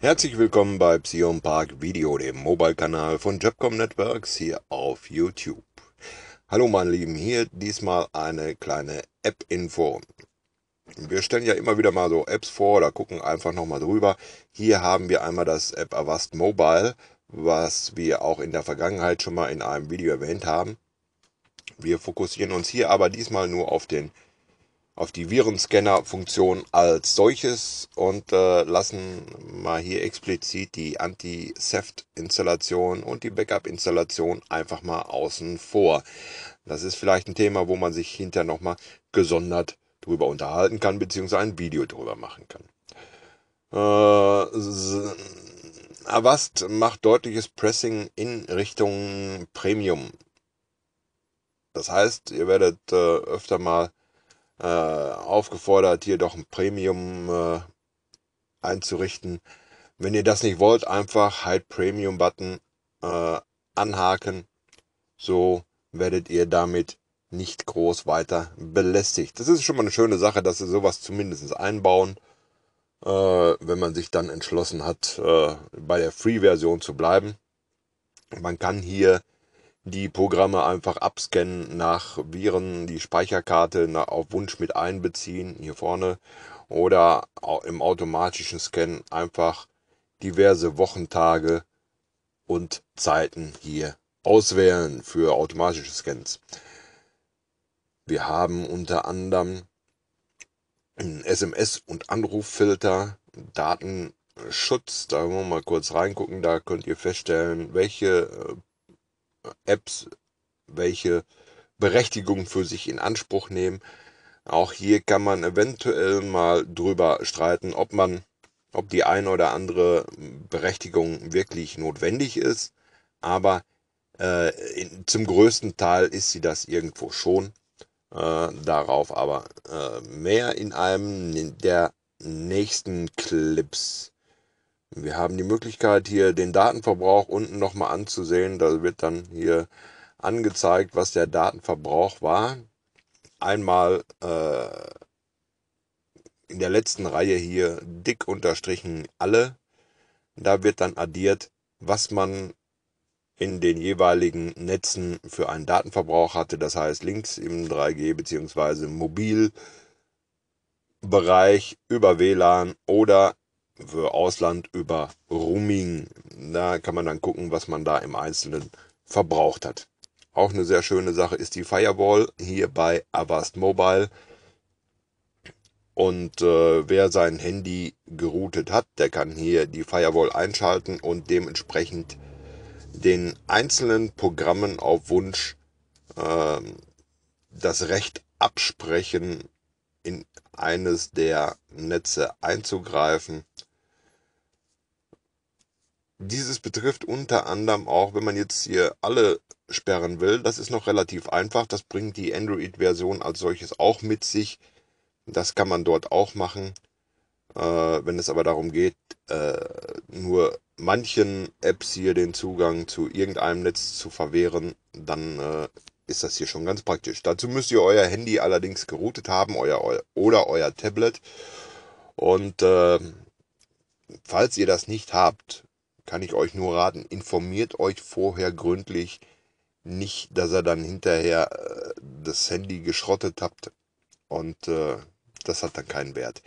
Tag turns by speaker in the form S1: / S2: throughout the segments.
S1: Herzlich willkommen bei Psion Park Video, dem Mobile-Kanal von Jabcom Networks hier auf YouTube. Hallo meine Lieben, hier diesmal eine kleine App-Info. Wir stellen ja immer wieder mal so Apps vor oder gucken einfach nochmal drüber. Hier haben wir einmal das App Avast Mobile, was wir auch in der Vergangenheit schon mal in einem Video erwähnt haben. Wir fokussieren uns hier aber diesmal nur auf den auf die Virenscanner-Funktion als solches und äh, lassen mal hier explizit die Anti-Theft-Installation und die Backup-Installation einfach mal außen vor. Das ist vielleicht ein Thema, wo man sich hinterher nochmal gesondert drüber unterhalten kann, beziehungsweise ein Video drüber machen kann. Äh, Avast macht deutliches Pressing in Richtung Premium. Das heißt, ihr werdet äh, öfter mal äh, aufgefordert, hier doch ein Premium äh, einzurichten. Wenn ihr das nicht wollt, einfach halt Premium-Button äh, anhaken. So werdet ihr damit nicht groß weiter belästigt. Das ist schon mal eine schöne Sache, dass sie sowas zumindest einbauen, äh, wenn man sich dann entschlossen hat, äh, bei der Free-Version zu bleiben. Man kann hier die Programme einfach abscannen nach Viren, die Speicherkarte auf Wunsch mit einbeziehen, hier vorne, oder im automatischen Scan einfach diverse Wochentage und Zeiten hier auswählen für automatische Scans. Wir haben unter anderem SMS- und Anruffilter, Datenschutz. Da wollen wir mal kurz reingucken. Da könnt ihr feststellen, welche äh, Apps, welche Berechtigung für sich in Anspruch nehmen. Auch hier kann man eventuell mal drüber streiten, ob man, ob die eine oder andere Berechtigung wirklich notwendig ist. Aber äh, in, zum größten Teil ist sie das irgendwo schon. Äh, darauf aber äh, mehr in einem der nächsten Clips. Wir haben die Möglichkeit, hier den Datenverbrauch unten nochmal anzusehen. Da wird dann hier angezeigt, was der Datenverbrauch war. Einmal äh, in der letzten Reihe hier dick unterstrichen alle. Da wird dann addiert, was man in den jeweiligen Netzen für einen Datenverbrauch hatte. Das heißt, links im 3G bzw. Mobilbereich über WLAN oder für Ausland über Rooming. Da kann man dann gucken, was man da im Einzelnen verbraucht hat. Auch eine sehr schöne Sache ist die Firewall hier bei Avast Mobile. Und äh, wer sein Handy geroutet hat, der kann hier die Firewall einschalten und dementsprechend den einzelnen Programmen auf Wunsch äh, das Recht absprechen, in eines der Netze einzugreifen. Dieses betrifft unter anderem auch, wenn man jetzt hier alle sperren will, das ist noch relativ einfach. Das bringt die Android-Version als solches auch mit sich. Das kann man dort auch machen. Äh, wenn es aber darum geht, äh, nur manchen Apps hier den Zugang zu irgendeinem Netz zu verwehren, dann äh, ist das hier schon ganz praktisch. Dazu müsst ihr euer Handy allerdings geroutet haben euer, eu oder euer Tablet. Und äh, falls ihr das nicht habt, kann ich euch nur raten, informiert euch vorher gründlich, nicht, dass ihr dann hinterher äh, das Handy geschrottet habt und äh, das hat dann keinen Wert.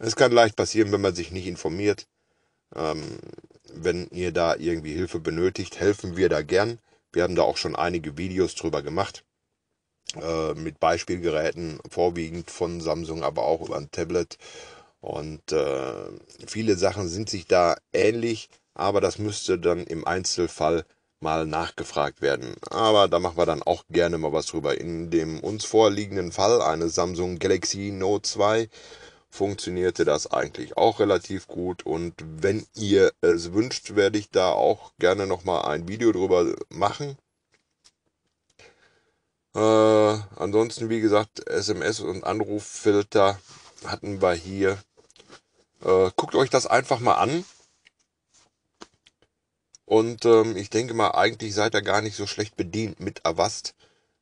S1: Es kann leicht passieren, wenn man sich nicht informiert. Ähm, wenn ihr da irgendwie Hilfe benötigt, helfen wir da gern. Wir haben da auch schon einige Videos drüber gemacht. Äh, mit Beispielgeräten, vorwiegend von Samsung, aber auch über ein Tablet. Und äh, viele Sachen sind sich da ähnlich aber das müsste dann im Einzelfall mal nachgefragt werden. Aber da machen wir dann auch gerne mal was drüber. In dem uns vorliegenden Fall eine Samsung Galaxy Note 2 funktionierte das eigentlich auch relativ gut und wenn ihr es wünscht, werde ich da auch gerne nochmal ein Video drüber machen. Äh, ansonsten, wie gesagt, SMS und Anruffilter hatten wir hier. Äh, guckt euch das einfach mal an und ähm, ich denke mal, eigentlich seid ihr gar nicht so schlecht bedient mit Avast.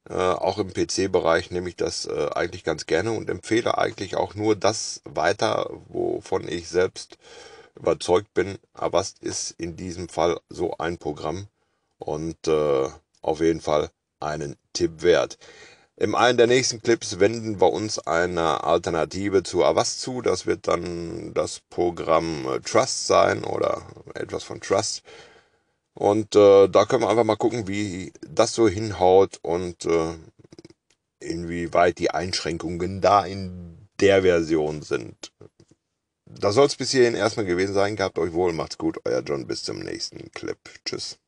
S1: Äh, auch im PC-Bereich nehme ich das äh, eigentlich ganz gerne und empfehle eigentlich auch nur das weiter, wovon ich selbst überzeugt bin. Avast ist in diesem Fall so ein Programm und äh, auf jeden Fall einen Tipp wert. Im einen der nächsten Clips wenden wir uns einer Alternative zu Avast zu. Das wird dann das Programm äh, Trust sein oder etwas von Trust. Und äh, da können wir einfach mal gucken, wie das so hinhaut und äh, inwieweit die Einschränkungen da in der Version sind. Das soll es bis hierhin erstmal gewesen sein. Gehabt euch wohl, macht's gut, euer John, bis zum nächsten Clip. Tschüss.